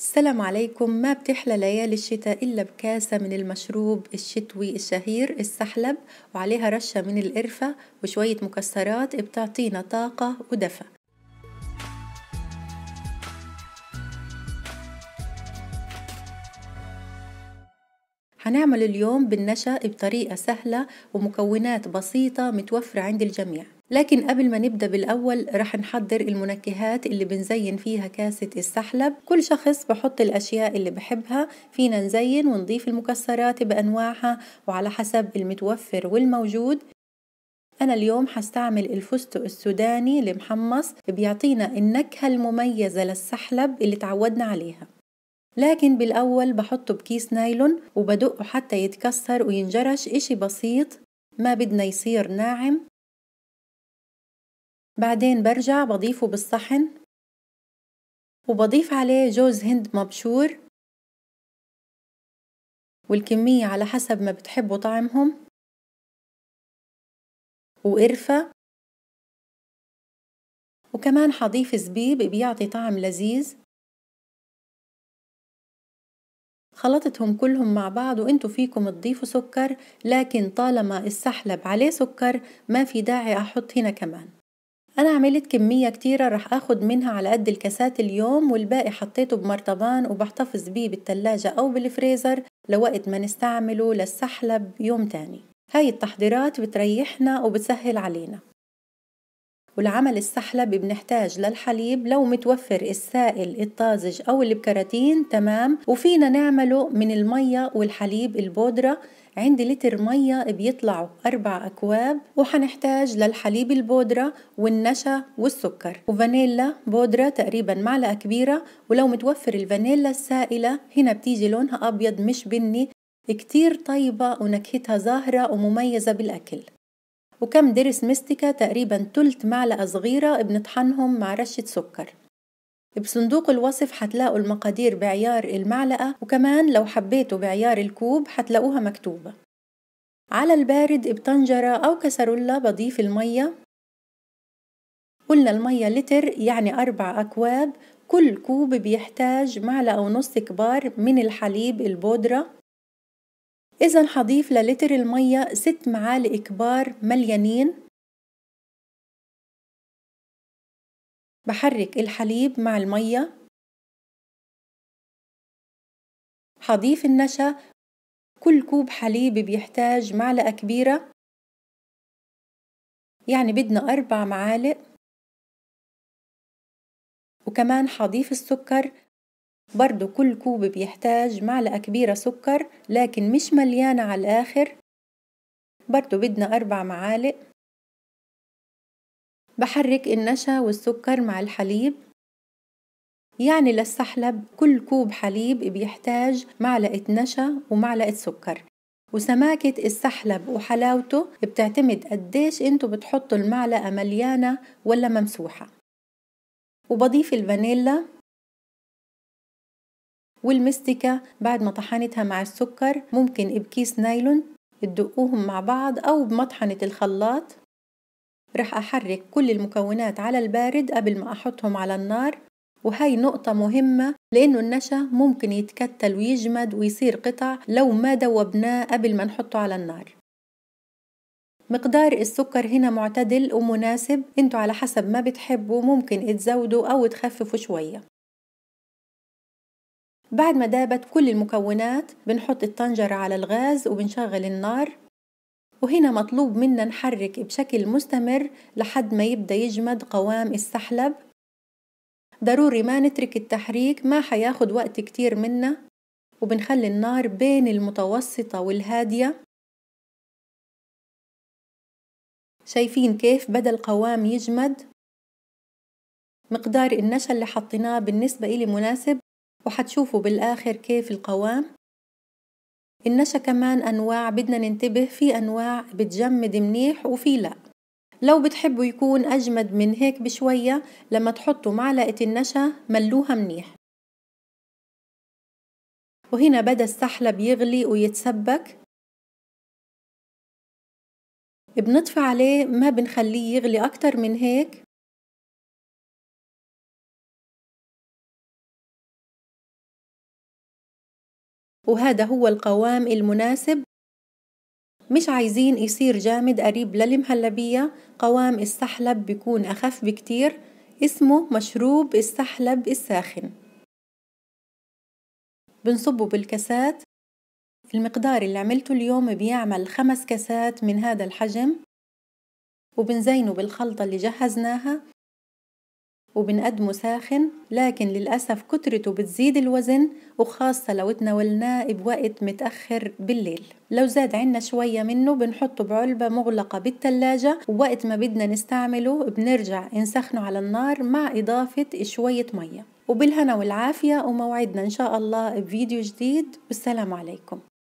السلام عليكم ما بتحلى ليالي الشتاء إلا بكاسة من المشروب الشتوي الشهير السحلب وعليها رشة من القرفة وشوية مكسرات بتعطينا طاقة ودفى هنعمل اليوم بالنشا بطريقة سهلة ومكونات بسيطة متوفرة عند الجميع لكن قبل ما نبدأ بالأول رح نحضر المنكهات اللي بنزين فيها كاسة السحلب كل شخص بحط الأشياء اللي بحبها فينا نزين ونضيف المكسرات بأنواعها وعلى حسب المتوفر والموجود أنا اليوم هستعمل الفستق السوداني المحمص بيعطينا النكهة المميزة للسحلب اللي تعودنا عليها لكن بالأول بحطه بكيس نايلون وبدقه حتى يتكسر وينجرش إشي بسيط ما بدنا يصير ناعم بعدين برجع بضيفه بالصحن وبضيف عليه جوز هند مبشور والكمية على حسب ما بتحبوا طعمهم وقرفة وكمان حضيف زبيب بيعطي طعم لذيذ خلطتهم كلهم مع بعض وانتوا فيكم تضيفوا سكر لكن طالما السحلب عليه سكر ما في داعي احط هنا كمان أنا عملت كمية كتيرة رح أخد منها على قد الكاسات اليوم والباقي حطيته بمرطبان وبحتفظ بيه بالتلاجة أو بالفريزر لوقت ما نستعمله للسحلب يوم تاني هاي التحضيرات بتريحنا وبتسهل علينا ولعمل السحلب بنحتاج للحليب لو متوفر السائل الطازج أو اللي بكراتين تمام وفينا نعمله من المية والحليب البودرة عندي لتر مية بيطلعوا أربع أكواب وحنحتاج للحليب البودرة والنشا والسكر وفانيلا بودرة تقريبا معلقة كبيرة ولو متوفر الفانيلا السائلة هنا بتيجي لونها أبيض مش بني كتير طيبة ونكهتها زاهرة ومميزة بالأكل وكم درس مستكة تقريبا تلت معلقة صغيرة بنطحنهم مع رشة سكر بصندوق الوصف حتلاقوا المقادير بعيار المعلقة وكمان لو حبيتوا بعيار الكوب حتلاقوها مكتوبة على البارد بطنجرة أو كسرولة بضيف المية قلنا المية لتر يعني أربع أكواب كل كوب بيحتاج معلقة ونص كبار من الحليب البودرة إذا حضيف للتر المية ست معالق كبار مليانين بحرك الحليب مع المية حضيف النشا كل كوب حليب بيحتاج معلقة كبيرة يعني بدنا أربع معالق وكمان حضيف السكر برضو كل كوب بيحتاج معلقة كبيرة سكر لكن مش مليانة على الآخر برضو بدنا أربع معالق بحرك النشا والسكر مع الحليب يعني للسحلب كل كوب حليب بيحتاج معلقة نشا ومعلقة سكر وسماكة السحلب وحلاوته بتعتمد قديش انتوا بتحطوا المعلقة مليانة ولا ممسوحة وبضيف الفانيلا والمستكة بعد ما طحنتها مع السكر ممكن بكيس نايلون تدقوهم مع بعض أو بمطحنة الخلاط رح أحرك كل المكونات على البارد قبل ما أحطهم على النار وهي نقطة مهمة لأنه النشا ممكن يتكتل ويجمد ويصير قطع لو ما دوبناه قبل ما نحطه على النار مقدار السكر هنا معتدل ومناسب انتوا على حسب ما بتحبوا ممكن تزودوا أو تخففوا شوية بعد ما دابت كل المكونات بنحط الطنجرة على الغاز وبنشغل النار وهنا مطلوب منا نحرك بشكل مستمر لحد ما يبدأ يجمد قوام السحلب ضروري ما نترك التحريك ما حياخد وقت كتير منا وبنخلي النار بين المتوسطة والهادية شايفين كيف بدأ القوام يجمد مقدار النشا اللي حطيناه بالنسبة إلي مناسب وحتشوفوا بالآخر كيف القوام النشا كمان أنواع بدنا ننتبه في أنواع بتجمد منيح وفي لأ لو بتحبوا يكون أجمد من هيك بشوية لما تحطوا معلقة النشا ملوها منيح وهنا بدا السحلب يغلي ويتسبك بنطفي عليه ما بنخليه يغلي أكتر من هيك وهذا هو القوام المناسب مش عايزين يصير جامد قريب للمهلبية قوام السحلب بيكون أخف بكتير اسمه مشروب السحلب الساخن بنصبه بالكاسات المقدار اللي عملته اليوم بيعمل خمس كاسات من هذا الحجم وبنزينه بالخلطة اللي جهزناها وبنقدمه ساخن لكن للأسف كترته بتزيد الوزن وخاصة لو تناولناه بوقت متأخر بالليل لو زاد عنا شوية منه بنحطه بعلبة مغلقة بالتلاجة ووقت ما بدنا نستعمله بنرجع نسخنه على النار مع إضافة شوية مية وبالهنا والعافية وموعدنا إن شاء الله بفيديو جديد والسلام عليكم